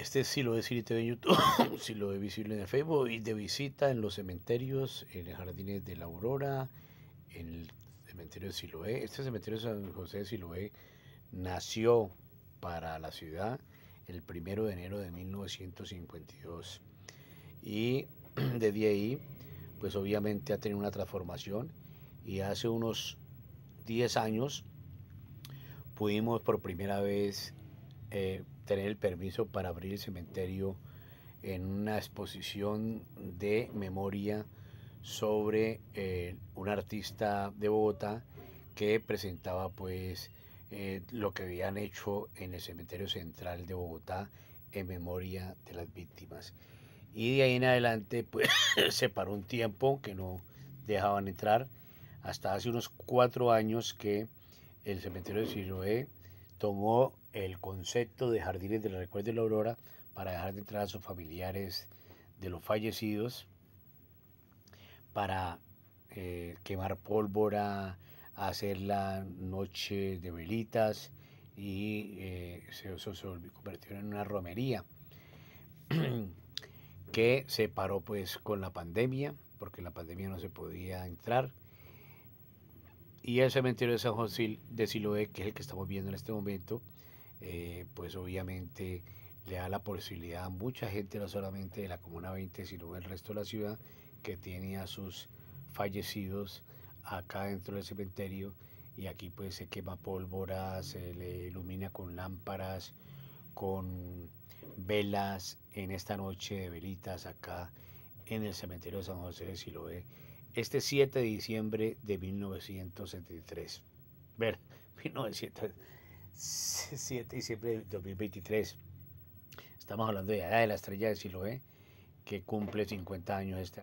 Este sí lo de en YouTube, sí lo de visible en Facebook y de visita en los cementerios, en los jardines de la Aurora, en el cementerio de Siloé. Este cementerio de San José de Siloé nació para la ciudad el primero de enero de 1952 y desde ahí pues obviamente ha tenido una transformación y hace unos 10 años pudimos por primera vez eh, tener el permiso para abrir el cementerio en una exposición de memoria sobre eh, un artista de Bogotá que presentaba pues eh, lo que habían hecho en el cementerio central de Bogotá en memoria de las víctimas. Y de ahí en adelante pues se paró un tiempo que no dejaban entrar hasta hace unos cuatro años que el cementerio de Siloé tomó el concepto de Jardines del Recuerdo de la Aurora para dejar de entrar a sus familiares de los fallecidos, para eh, quemar pólvora, hacer la noche de velitas y eh, se, convirtió en una romería que se paró pues con la pandemia, porque la pandemia no se podía entrar y el cementerio de San José de Siloé, que es el que estamos viendo en este momento, eh, pues obviamente le da la posibilidad a mucha gente, no solamente de la Comuna 20, sino del resto de la ciudad, que tiene a sus fallecidos acá dentro del cementerio. Y aquí pues se quema pólvora, se le ilumina con lámparas, con velas en esta noche de velitas acá en el cementerio de San José de Siloé este 7 de diciembre de 1973. Ver, 7 de diciembre de 2023. Estamos hablando de Edad de la Estrella de Siloé, que cumple 50 años este